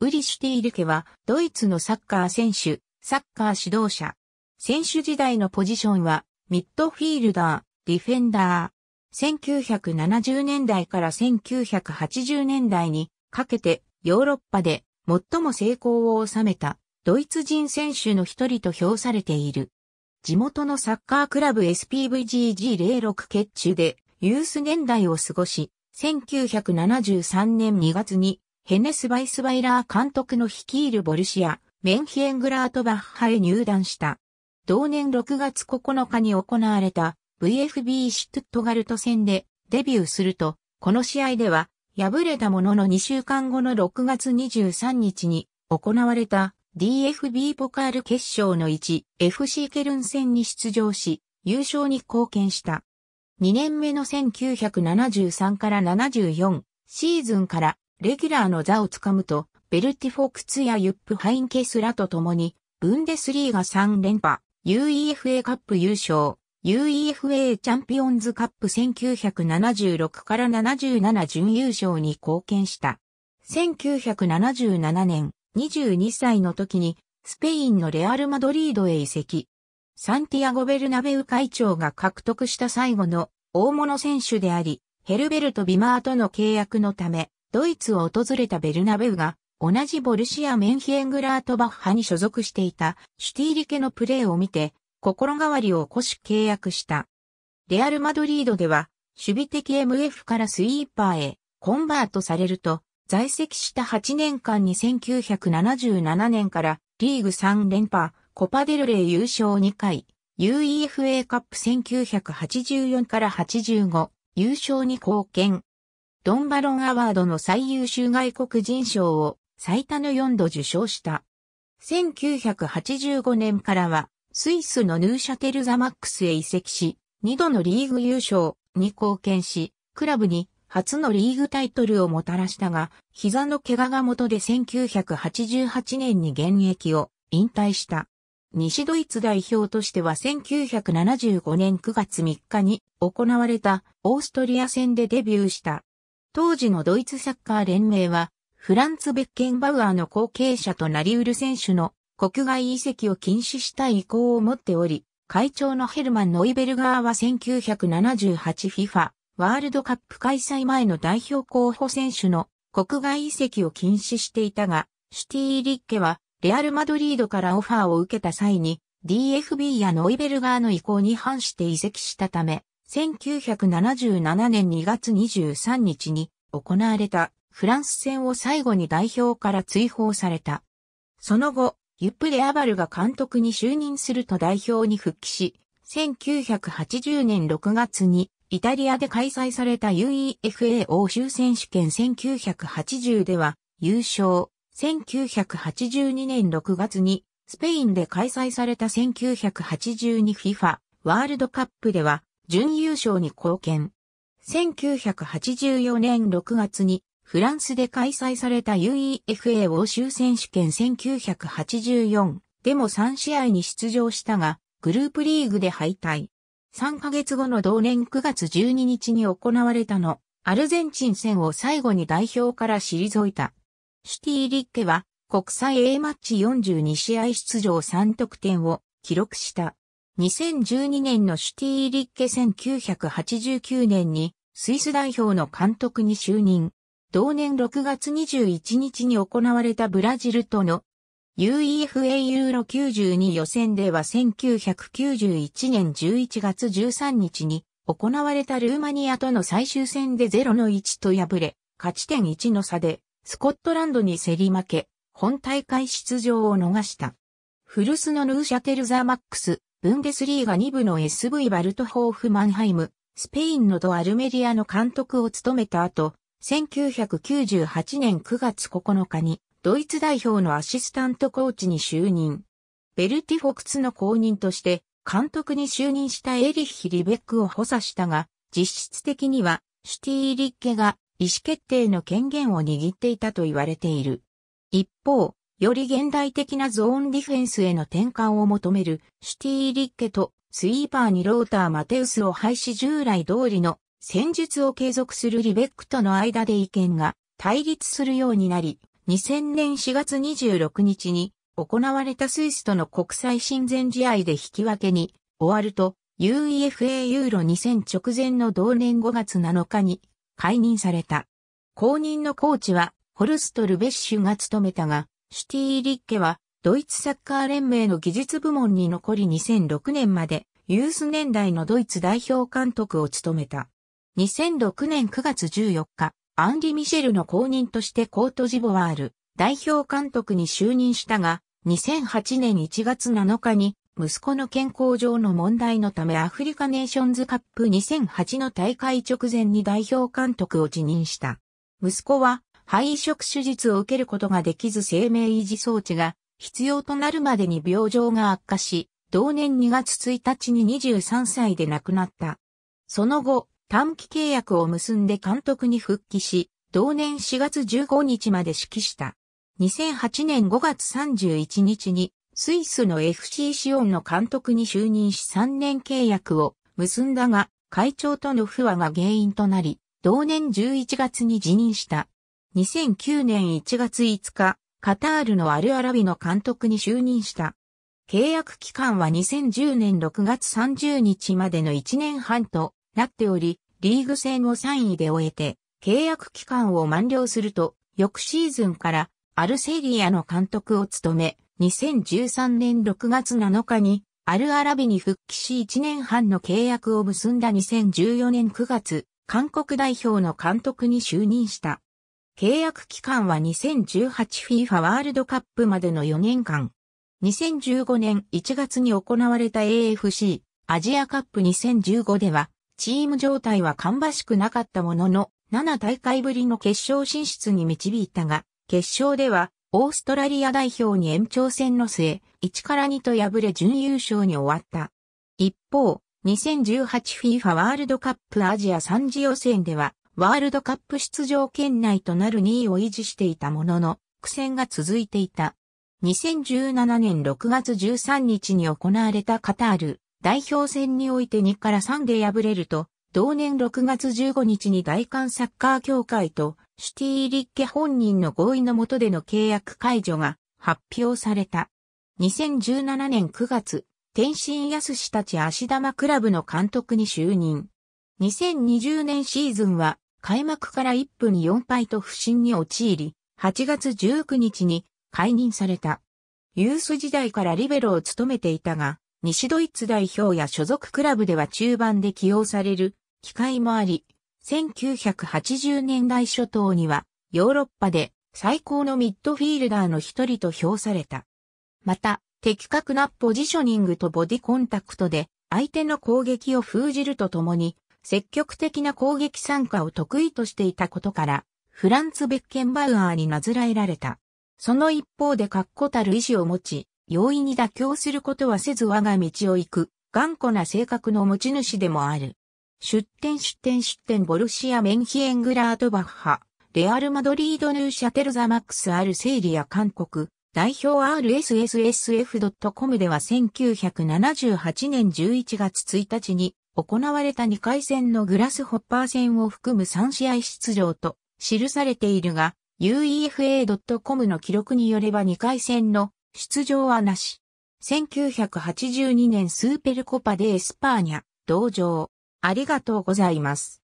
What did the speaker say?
ウリシュテイルケは、ドイツのサッカー選手、サッカー指導者。選手時代のポジションは、ミッドフィールダー、ディフェンダー。1970年代から1980年代にかけてヨーロッパで最も成功を収めたドイツ人選手の一人と評されている。地元のサッカークラブ SPVGG06 決中でユース年代を過ごし、1973年2月にヘネス・バイスバイラー監督の率いるボルシア、メンヒエングラートバッハへ入団した。同年6月9日に行われた VFB シュトゥットガルト戦でデビューすると、この試合では敗れたものの2週間後の6月23日に行われた DFB ポカール決勝の1 FC ケルン戦に出場し、優勝に貢献した。2年目の1973から74シーズンからレギュラーの座をつかむと、ベルティフォクツやユップハインケスラと共に、ブンデスリーガ3連覇、UEFA カップ優勝、UEFA チャンピオンズカップ1976から77準優勝に貢献した。1977年、22歳の時に、スペインのレアル・マドリードへ移籍。サンティアゴ・ベルナベウ会長が獲得した最後の大物選手であり、ヘルベルト・ビマーとの契約のため、ドイツを訪れたベルナベウが、同じボルシア・メンヒエングラートバッハに所属していたシュティーリケのプレーを見て、心変わりを起こし契約した。レアル・マドリードでは、守備的 MF からスイーパーへコンバートされると、在籍した8年間に1977年からリーグ3連覇、コパデルレー優勝2回、UEFA カップ1984から85、優勝に貢献。ドンバロンアワードの最優秀外国人賞を最多の4度受賞した。1985年からは、スイスのヌーシャテルザマックスへ移籍し、2度のリーグ優勝に貢献し、クラブに初のリーグタイトルをもたらしたが、膝の怪我が元で1988年に現役を引退した。西ドイツ代表としては1975年9月3日に行われたオーストリア戦でデビューした。当時のドイツサッカー連盟は、フランツ・ベッケンバウアーの後継者となりうる選手の国外移籍を禁止したい意向を持っており、会長のヘルマン・ノイベルガーは 1978FIFA ワールドカップ開催前の代表候補選手の国外移籍を禁止していたが、シュティリッケはレアル・マドリードからオファーを受けた際に DFB やノイベルガーの意向に反して移籍したため、1977年2月23日に行われたフランス戦を最後に代表から追放された。その後、ユップ・レアバルが監督に就任すると代表に復帰し、1980年6月にイタリアで開催された UEFA 欧州選手権1980では優勝。1982年6月にスペインで開催された 1982FIFA ワールドカップでは準優勝に貢献。1984年6月にフランスで開催された UEFA 欧州選手権1984でも3試合に出場したが、グループリーグで敗退。3ヶ月後の同年9月12日に行われたの、アルゼンチン戦を最後に代表から退いた。シュティ・リッケは国際 A マッチ42試合出場3得点を記録した。2012年のシュティーリッケ1989年にスイス代表の監督に就任。同年6月21日に行われたブラジルとの UEFA ユーロ92予選では1991年11月13日に行われたルーマニアとの最終戦で0の1と敗れ、勝ち点1の差でスコットランドに競り負け、本大会出場を逃した。フルスのヌーシャテルザマックス、ブンデスリーガ2部の SV バルトホーフマンハイム、スペインのドアルメリアの監督を務めた後、1998年9月9日にドイツ代表のアシスタントコーチに就任。ベルティフォクツの公認として監督に就任したエリッヒ・リベックを補佐したが、実質的にはシュティリッケが意思決定の権限を握っていたと言われている。一方、より現代的なゾーンディフェンスへの転換を求めるシュティーリッケとスイーパーにローターマテウスを廃止従来通りの戦術を継続するリベックとの間で意見が対立するようになり、2000年4月26日に行われたスイスとの国際親善試合で引き分けに終わると UEFA ユーロ2000直前の同年5月7日に解任された。公認のコーチはホルスト・ルベッシュが務めたが、シティ・リッケは、ドイツサッカー連盟の技術部門に残り2006年まで、ユース年代のドイツ代表監督を務めた。2006年9月14日、アンリ・ミシェルの公認としてコートジボワール代表監督に就任したが、2008年1月7日に息子の健康上の問題のためアフリカネーションズカップ2008の大会直前に代表監督を辞任した。息子は肺移植手術を受けることができず生命維持装置が必要となるまでに病状が悪化し、同年2月1日に23歳で亡くなった。その後、短期契約を結んで監督に復帰し、同年4月15日まで指揮した。2008年5月31日に、スイスの FC シオンの監督に就任し3年契約を結んだが、会長との不和が原因となり、同年11月に辞任した。2009年1月5日、カタールのアルアラビの監督に就任した。契約期間は2010年6月30日までの1年半となっており、リーグ戦を3位で終えて、契約期間を満了すると、翌シーズンからアルセリアの監督を務め、2013年6月7日にアルアラビに復帰し1年半の契約を結んだ2014年9月、韓国代表の監督に就任した。契約期間は 2018FIFA ワールドカップまでの4年間。2015年1月に行われた AFC アジアカップ2015では、チーム状態は芳しくなかったものの、7大会ぶりの決勝進出に導いたが、決勝では、オーストラリア代表に延長戦の末、1から2と敗れ準優勝に終わった。一方、2018FIFA ワールドカップアジア3次予選では、ワールドカップ出場圏内となる2位を維持していたものの、苦戦が続いていた。2017年6月13日に行われたカタール代表戦において2から3で敗れると、同年6月15日に大韓サッカー協会とシュティーリッケ本人の合意の下での契約解除が発表された。2017年9月、天安康たち足玉クラブの監督に就任。2020年シーズンは開幕から1分4敗と不振に陥り、8月19日に解任された。ユース時代からリベロを務めていたが、西ドイツ代表や所属クラブでは中盤で起用される機会もあり、1980年代初頭にはヨーロッパで最高のミッドフィールダーの一人と評された。また、的確なポジショニングとボディコンタクトで相手の攻撃を封じるとともに積極的な攻撃参加を得意としていたことから、フランツ・ベッケンバウアーになずらえられた。その一方で確固たる意志を持ち、容易に妥協することはせず我が道を行く、頑固な性格の持ち主でもある。出展出展出展ボルシア・メンヒエングラートバッハ、レアル・マドリード・ヌーシャテルザ・マックス・アル・セイリア韓国、代表 RSSSF.com では1978年11月1日に行われた2回戦のグラスホッパー戦を含む3試合出場と記されているが、uefa.com の記録によれば2回戦の出場はなし。1982年スーペルコパでエスパーニャ、同場。ありがとうございます。